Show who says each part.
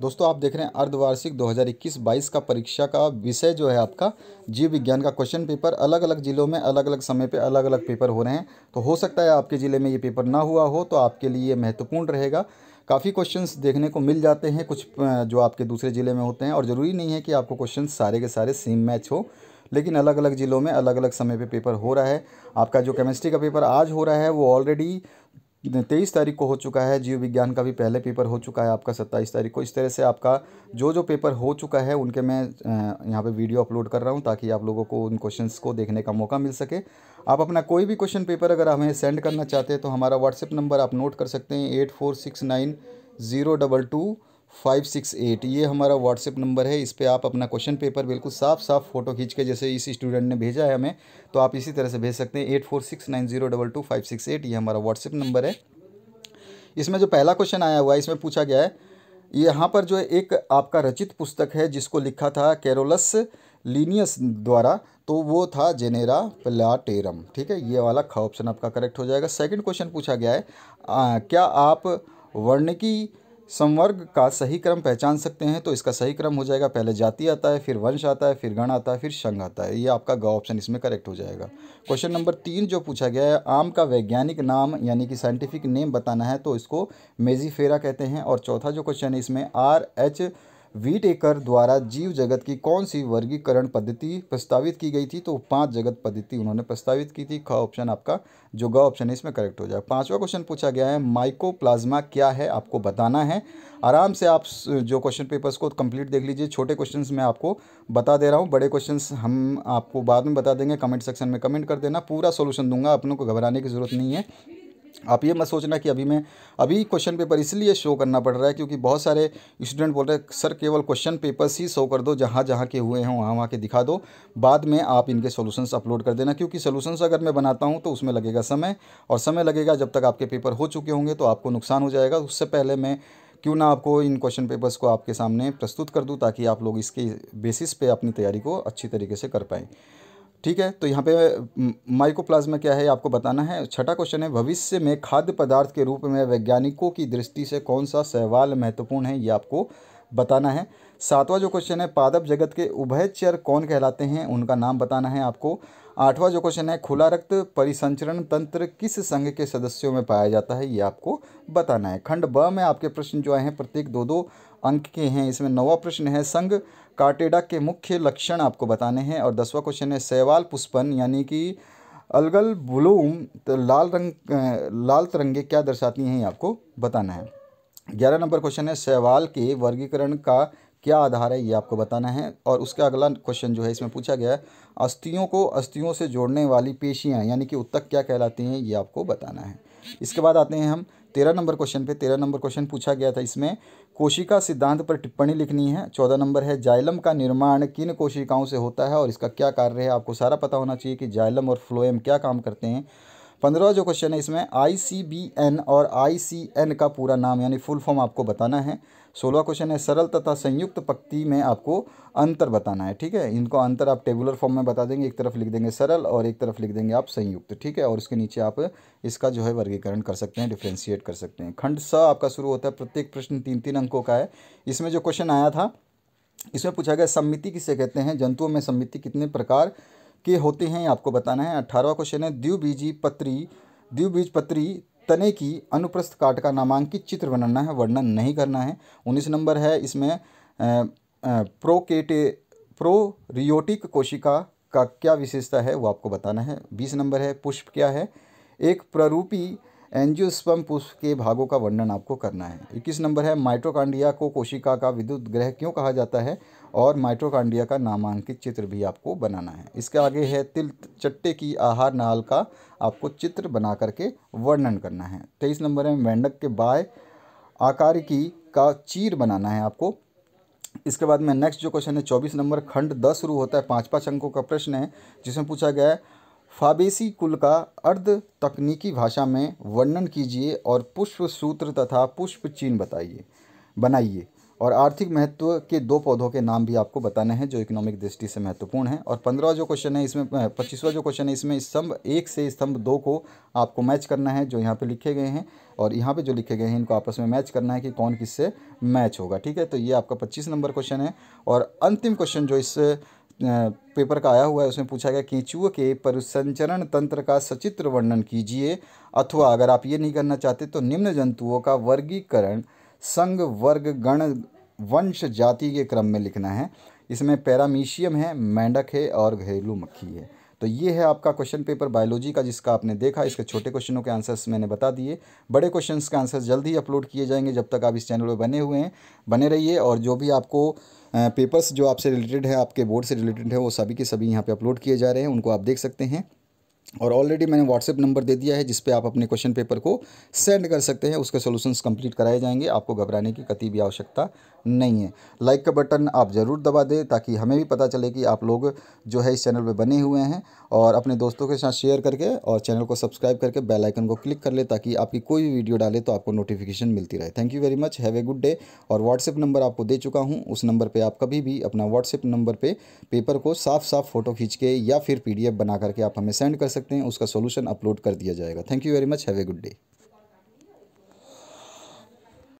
Speaker 1: दोस्तों आप देख रहे हैं अर्धवार्षिक 2021-22 का परीक्षा का विषय जो है आपका जीव विज्ञान का क्वेश्चन पेपर अलग अलग ज़िलों में अलग अलग समय पे अलग अलग पेपर हो रहे हैं तो हो सकता है आपके ज़िले में ये पेपर ना हुआ हो तो आपके लिए महत्वपूर्ण रहेगा काफ़ी क्वेश्चंस देखने को मिल जाते हैं कुछ जो आपके दूसरे ज़िले में होते हैं और ज़रूरी नहीं है कि आपको क्वेश्चन सारे के सारे सेम मैच हो लेकिन अलग अलग ज़िलों में अलग अलग समय पे पेपर हो रहा है आपका जो केमिस्ट्री का पेपर आज हो रहा है वो ऑलरेडी तेईस तारीख को हो चुका है जीव विज्ञान का भी पहले पेपर हो चुका है आपका सत्ताईस तारीख को इस तरह से आपका जो जो पेपर हो चुका है उनके मैं यहाँ पे वीडियो अपलोड कर रहा हूँ ताकि आप लोगों को उन क्वेश्चंस को देखने का मौका मिल सके आप अपना कोई भी क्वेश्चन पेपर अगर हमें सेंड करना चाहते हैं तो हमारा व्हाट्सएप नंबर आप नोट कर सकते हैं eight four six nine zero double two five six eight ये हमारा व्हाट्सएप नंबर है इस पर आप अपना क्वेश्चन पेपर बिल्कुल साफ साफ फोटो खींच के जैसे इस स्टूडेंट ने भेजा है हमें तो आप इसी तरह से भेज सकते हैं eight four six nine zero double two five six eight ये हमारा व्हाट्सएप नंबर है इसमें जो पहला क्वेश्चन आया हुआ है इसमें पूछा गया है यहाँ पर जो एक आपका रचित पुस्तक है जिसको लिखा था कैरोलस लीनियस द्वारा तो वो था जेनेरा प्लाटेरम ठीक है ये वाला खा ऑप्शन आपका करेक्ट हो जाएगा सेकेंड क्वेश्चन पूछा गया है आ, क्या आप वर्णकी संवर्ग का सही क्रम पहचान सकते हैं तो इसका सही क्रम हो जाएगा पहले जाति आता है फिर वंश आता है फिर गण आता है फिर संघ आता है ये आपका ग ऑप्शन इसमें करेक्ट हो जाएगा क्वेश्चन नंबर तीन जो पूछा गया है आम का वैज्ञानिक नाम यानी कि साइंटिफिक नेम बताना है तो इसको मेजीफेरा कहते हैं और चौथा जो क्वेश्चन है इसमें आर एच वीटेकर द्वारा जीव जगत की कौन सी वर्गीकरण पद्धति प्रस्तावित की गई थी तो पांच जगत पद्धति उन्होंने प्रस्तावित की थी ख ऑप्शन आपका जो ग ऑप्शन है इसमें करेक्ट हो जाए पांचवा क्वेश्चन पूछा गया है माइकोप्लाज्मा क्या है आपको बताना है आराम से आप जो क्वेश्चन पेपर्स को कंप्लीट देख लीजिए छोटे क्वेश्चंस मैं आपको बता दे रहा हूँ बड़े क्वेश्चंस हम आपको बाद में बता देंगे कमेंट सेक्शन में कमेंट कर देना पूरा सोल्यूशन दूंगा अपनों को घबराने की जरूरत नहीं है आप ये मत सोचना कि अभी मैं अभी क्वेश्चन पेपर इसलिए शो करना पड़ रहा है क्योंकि बहुत सारे स्टूडेंट बोल रहे हैं सर केवल क्वेश्चन पेपर्स ही शो कर दो जहाँ जहाँ के हुए हैं वहाँ वहाँ के दिखा दो बाद में आप इनके सोल्यूशंस अपलोड कर देना क्योंकि सोल्यूशंस अगर मैं बनाता हूँ तो उसमें लगेगा समय और समय लगेगा जब तक आपके पेपर हो चुके होंगे तो आपको नुकसान हो जाएगा उससे पहले मैं क्यों ना आपको इन क्वेश्चन पेपर्स को आपके सामने प्रस्तुत कर दूँ ताकि आप लोग इसके बेसिस पर अपनी तैयारी को अच्छी तरीके से कर पाएँ ठीक है तो यहाँ पे माइकोप्लाज्मा क्या है आपको बताना है छठा क्वेश्चन है भविष्य में खाद्य पदार्थ के रूप में वैज्ञानिकों की दृष्टि से कौन सा सवाल महत्वपूर्ण है ये आपको बताना है सातवां जो क्वेश्चन है पादप जगत के उभयचर कौन कहलाते हैं उनका नाम बताना है आपको आठवां जो क्वेश्चन है खुला रक्त परिसंचरण तंत्र किस संघ के सदस्यों में पाया जाता है ये आपको बताना है खंड ब में आपके प्रश्न जो आए हैं प्रत्येक दो दो अंक के हैं इसमें नौवा प्रश्न है संघ कार्टेडा के मुख्य लक्षण आपको बताने हैं और दसवां क्वेश्चन है सहवाल पुष्पन यानी कि अलगल ब्लूम तो लाल रंग लाल तरंगे क्या दर्शाती हैं ये आपको बताना है ग्यारह नंबर क्वेश्चन है सहवाल के वर्गीकरण का क्या आधार है ये आपको बताना है और उसका अगला क्वेश्चन जो है इसमें पूछा गया है अस्थियों को अस्थियों से जोड़ने वाली पेशियाँ यानी कि उत्तक क्या कहलाती हैं ये आपको बताना है इसके बाद आते हैं हम तेरह नंबर क्वेश्चन पे तेरह नंबर क्वेश्चन पूछा गया था इसमें कोशिका सिद्धांत पर टिप्पणी लिखनी है चौदह नंबर है जाइलम का निर्माण किन कोशिकाओं से होता है और इसका क्या कार्य है आपको सारा पता होना चाहिए कि जाइलम और फ्लोएम क्या काम करते हैं पंद्रह जो क्वेश्चन है इसमें आई सी बी एन और आई सी एन का पूरा नाम यानी फुल फॉर्म आपको बताना है सोलह क्वेश्चन है सरल तथा संयुक्त पक्ति में आपको अंतर बताना है ठीक है इनको अंतर आप टेबुलर फॉर्म में बता देंगे एक तरफ लिख देंगे सरल और एक तरफ लिख देंगे आप संयुक्त ठीक है और उसके नीचे आप इसका जो है वर्गीकरण कर सकते हैं डिफ्रेंशिएट कर सकते हैं खंड स आपका शुरू होता है प्रत्येक प्रश्न तीन तीन अंकों का है इसमें जो क्वेश्चन आया था इसमें पूछा गया सम्मिति किसे कहते हैं जंतुओं में सम्मिति कितने प्रकार के होते हैं आपको बताना है अठारहवा क्वेश्चन है द्विबीजी पत्री द्विबीज पत्री तने की अनुप्रस्थ काट का नामांकित चित्र बनाना है वर्णन नहीं करना है उन्नीस नंबर है इसमें प्रोकेटे प्रोरियोटिक कोशिका का क्या विशेषता है वो आपको बताना है बीस नंबर है पुष्प क्या है एक प्ररूपी एंजियोस्पम पुष्प के भागों का वर्णन आपको करना है इक्कीस नंबर है माइट्रोकांडिया को कोशिका का विद्युत ग्रह क्यों कहा जाता है और माइट्रोकांडिया का नामांकित चित्र भी आपको बनाना है इसके आगे है तिल चट्टे की आहार नाल का आपको चित्र बना करके वर्णन करना है तेईस नंबर है मेंढक के बाय आकार की का चीर बनाना है आपको इसके बाद में नेक्स्ट जो क्वेश्चन है चौबीस नंबर खंड दस शुरू होता है पाँच पाँच अंकों का प्रश्न है जिसमें पूछा गया है फाबेसी कुल का अर्ध तकनीकी भाषा में वर्णन कीजिए और पुष्प सूत्र तथा पुष्प चीन बताइए बनाइए और आर्थिक महत्व के दो पौधों के नाम भी आपको बताने हैं जो इकोनॉमिक दृष्टि से महत्वपूर्ण है और पंद्रह जो क्वेश्चन है इसमें पच्चीसवा जो क्वेश्चन है इसमें स्तंभ एक से स्तंभ दो को आपको मैच करना है जो यहाँ पे लिखे गए हैं और यहाँ पे जो लिखे गए हैं इनको आपस में मैच करना है कि कौन किससे मैच होगा ठीक है तो ये आपका पच्चीस नंबर क्वेश्चन है और अंतिम क्वेश्चन जो इस पेपर का आया हुआ है उसमें पूछा गया केंचुए के परिसंचरण तंत्र का सचित्र वर्णन कीजिए अथवा अगर आप ये नहीं करना चाहते तो निम्न जंतुओं का वर्गीकरण संघ वर्ग गण वंश जाति के क्रम में लिखना है इसमें पैरामीशियम है मेंढक है और घरेलू मक्खी है तो ये है आपका क्वेश्चन पेपर बायोलॉजी का जिसका आपने देखा इसके छोटे क्वेश्चनों के आंसर्स मैंने बता दिए बड़े क्वेश्चन के आंसर्स जल्द ही अपलोड किए जाएंगे जब तक आप इस चैनल पर बने हुए हैं बने रहिए और जो भी आपको पेपर्स जो आपसे रिलेटेड है आपके बोर्ड से रिलेटेड है वो सभी के सभी यहाँ पर अपलोड किए जा रहे हैं उनको आप देख सकते हैं और ऑलरेडी मैंने व्हाट्सएप नंबर दे दिया है जिस पे आप अपने क्वेश्चन पेपर को सेंड कर सकते हैं उसके सॉल्यूशंस कंप्लीट कराए जाएंगे आपको घबराने की कति भी आवश्यकता नहीं है लाइक का बटन आप ज़रूर दबा दें ताकि हमें भी पता चले कि आप लोग जो है इस चैनल पे बने हुए हैं और अपने दोस्तों के साथ शेयर करके और चैनल को सब्सक्राइब करके बेलाइकन को क्लिक कर ले ताकि आपकी कोई भी वीडियो डाले तो आपको नोटिफिकेशन मिलती रहे thank you very much have a good day और व्हाट्सएप नंबर आपको दे चुका हूँ उस नंबर पर आप कभी भी अपना व्हाट्सएप नंबर पर पेपर को साफ साफ फ़ोटो खींच के या फिर पी बना करके आप हमें सेंड कर सकते सकते हैं उसका सोल्यूशन अपलोड कर दिया जाएगा thank you very much have a good day